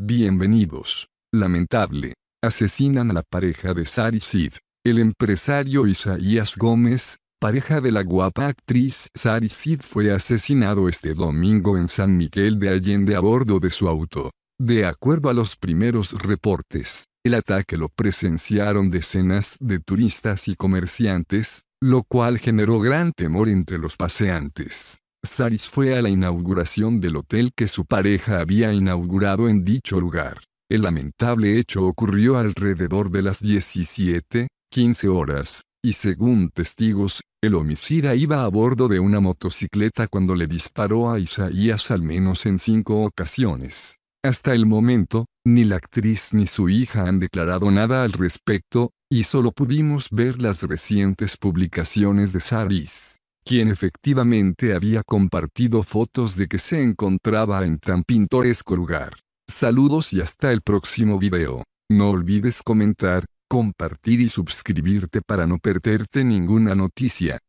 Bienvenidos. Lamentable. Asesinan a la pareja de Sari El empresario Isaías Gómez, pareja de la guapa actriz Sari fue asesinado este domingo en San Miguel de Allende a bordo de su auto. De acuerdo a los primeros reportes, el ataque lo presenciaron decenas de turistas y comerciantes, lo cual generó gran temor entre los paseantes. Saris fue a la inauguración del hotel que su pareja había inaugurado en dicho lugar. El lamentable hecho ocurrió alrededor de las 17, 15 horas, y según testigos, el homicida iba a bordo de una motocicleta cuando le disparó a Isaías al menos en cinco ocasiones. Hasta el momento, ni la actriz ni su hija han declarado nada al respecto, y solo pudimos ver las recientes publicaciones de Saris quien efectivamente había compartido fotos de que se encontraba en tan pintoresco lugar. Saludos y hasta el próximo video. No olvides comentar, compartir y suscribirte para no perderte ninguna noticia.